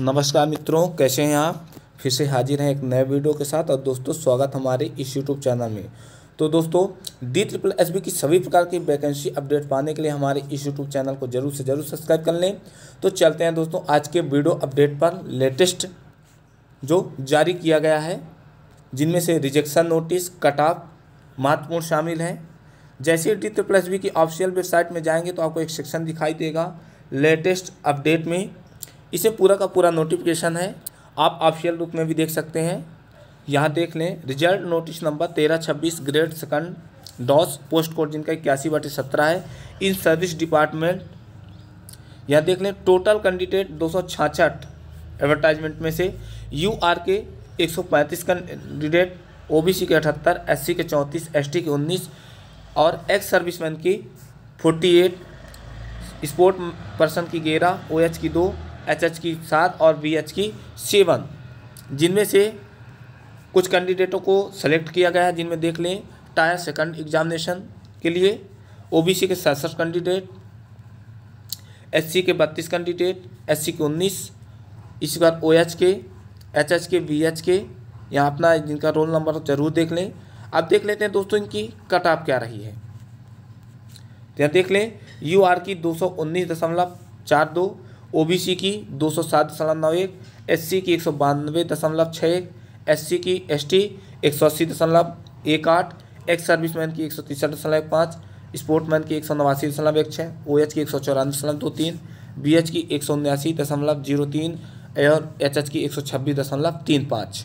नमस्कार मित्रों कैसे हैं आप फिर से हाजिर हैं एक नए वीडियो के साथ और दोस्तों स्वागत हमारे इस यूट्यूब चैनल में तो दोस्तों डी ट्रिपल एस बी की सभी प्रकार की वैकेंसी अपडेट पाने के लिए हमारे इस यूट्यूब चैनल को जरूर से ज़रूर सब्सक्राइब कर लें तो चलते हैं दोस्तों आज के वीडियो अपडेट पर लेटेस्ट जो जारी किया गया है जिनमें से रिजेक्शन नोटिस कट ऑफ महत्वपूर्ण शामिल हैं जैसे डी ट्रिपल एस बी की ऑफिशियल वेबसाइट में जाएंगे तो आपको एक सेक्शन दिखाई देगा लेटेस्ट अपडेट में इसे पूरा का पूरा नोटिफिकेशन है आप ऑफिशियल रूप में भी देख सकते हैं यहाँ देख लें रिजल्ट नोटिस नंबर तेरह छब्बीस ग्रेड सेकंड डॉस पोस्ट कोड जिनका इक्यासी बटे सत्रह है इन सर्विस डिपार्टमेंट यहाँ देख लें टोटल कैंडिडेट दो सौ छाछठ एडवर्टाइजमेंट में से यू आर के एक सौ पैंतीस कैंडिडेट ओ बी सी के अठहत्तर एस सी के चौंतीस एस टी के उन्नीस और एक्स सर्विसमैन की फोर्टी एट स्पोर्ट पर्सन की ग्यारह ओ OH एच की दो एच एच की सात और बी एच की सेवन जिनमें से कुछ कैंडिडेटों को सेलेक्ट किया गया है जिनमें देख लें टायर सेकंड एग्जामिनेशन के लिए ओबीसी के सड़सठ कैंडिडेट एससी के बत्तीस कैंडिडेट एससी के उन्नीस इसके बाद ओएच के एचएच के बीएच के यहाँ अपना जिनका रोल नंबर जरूर देख लें अब देख लेते हैं दोस्तों इनकी कट ऑफ क्या रही है यहाँ देख लें यू आर की दो सौ उन्नीस दशमलव चार दो ओबीसी की दो सौ सात दशमलव नौ एक एस की एक सौ बानवे दशमलव छः एक एस की एस टी एक सौ अस्सी दशमलव एक आठ एक्स सर्विसमैन की एक सौ तिरसठ दशमलव एक पाँच स्पोर्टमैन की एक सौ नवासी दशमलव एक छः ओ एच की एक सौ चौरानवे दशमलव दो तीन बी एच की एक सौ उन्यासी दशमलव जीरो तीन और एच एच की एक सौ छब्बीस दशमलव तीन पाँच